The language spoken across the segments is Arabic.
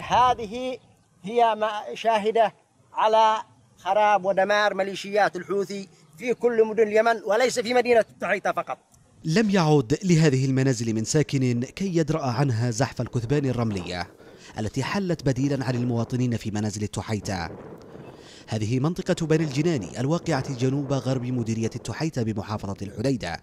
هذه هي ما شاهدة على خراب ودمار ميليشيات الحوثي في كل مدن اليمن وليس في مدينة التحيطة فقط لم يعد لهذه المنازل من ساكن كي يدرأ عنها زحف الكثبان الرملية التي حلت بديلا عن المواطنين في منازل التحيتة هذه منطقة بني الجناني الواقعة جنوب غرب مديرية التحيتة بمحافظة الحديدة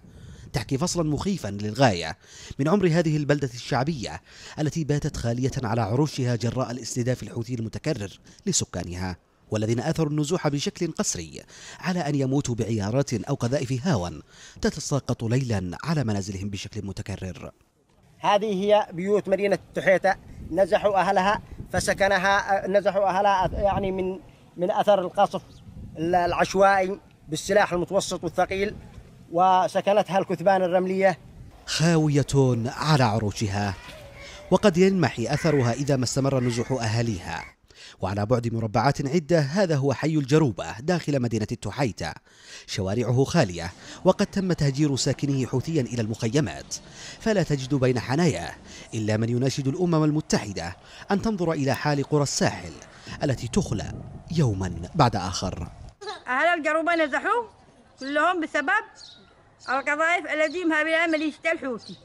تحكي فصلا مخيفا للغاية من عمر هذه البلدة الشعبية التي باتت خالية على عروشها جراء الاستهداف الحوثي المتكرر لسكانها والذين اثروا النزوح بشكل قسري على ان يموتوا بعيارات او قذائف هاون تتساقط ليلا على منازلهم بشكل متكرر. هذه هي بيوت مدينه تحيته نزحوا اهلها فسكنها نزحوا اهلها يعني من من اثر القصف العشوائي بالسلاح المتوسط والثقيل وشكلتها الكثبان الرملية خاوية على عروشها وقد ينمحي أثرها إذا ما استمر نزوح أهاليها وعلى بعد مربعات عدة هذا هو حي الجروبة داخل مدينة التحيتة شوارعه خالية وقد تم تهجير ساكنه حوثيا إلى المخيمات فلا تجد بين حناياه إلا من يناشد الأمم المتحدة أن تنظر إلى حال قرى الساحل التي تخلى يوما بعد آخر أهل الجروبة نزحوا كلهم بسبب القضايف الذي بها يشتل الحوثي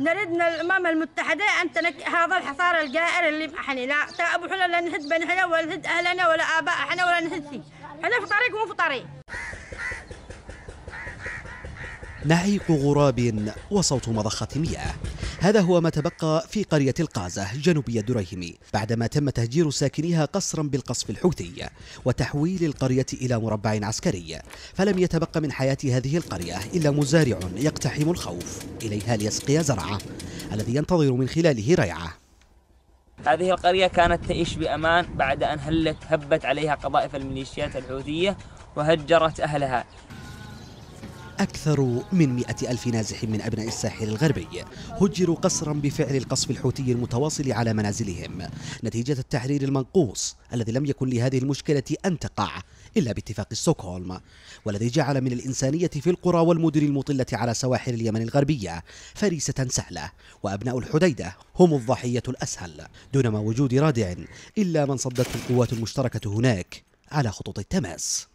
نريد من الامم المتحده ان تنك هذا الحصار الجائر اللي بحني لا ابو حنا لا نهد بنحنا ولا نهد اهلنا ولا إحنا ولا نهد شيء احنا في طريق مو في طريق نعيق غراب وصوت مضخة مياه هذا هو ما تبقى في قرية القازة جنوبية دريهمي بعدما تم تهجير ساكنيها قصرا بالقصف الحوثي وتحويل القرية إلى مربع عسكري فلم يتبقى من حياة هذه القرية إلا مزارع يقتحم الخوف إليها ليسقي زرعه الذي ينتظر من خلاله ريعه هذه القرية كانت تعيش بأمان بعد أن هلت هبت عليها قذائف الميليشيات الحوثية وهجرت أهلها أكثر من مئة ألف نازح من أبناء الساحل الغربي هجروا قسرا بفعل القصف الحوثي المتواصل على منازلهم نتيجة التحرير المنقوص الذي لم يكن لهذه المشكلة أن تقع إلا باتفاق ستوكهولم والذي جعل من الإنسانية في القرى والمدن المطلة على سواحل اليمن الغربية فريسة سهلة وأبناء الحديدة هم الضحية الأسهل دون ما وجود رادع إلا من صدته القوات المشتركة هناك على خطوط التماس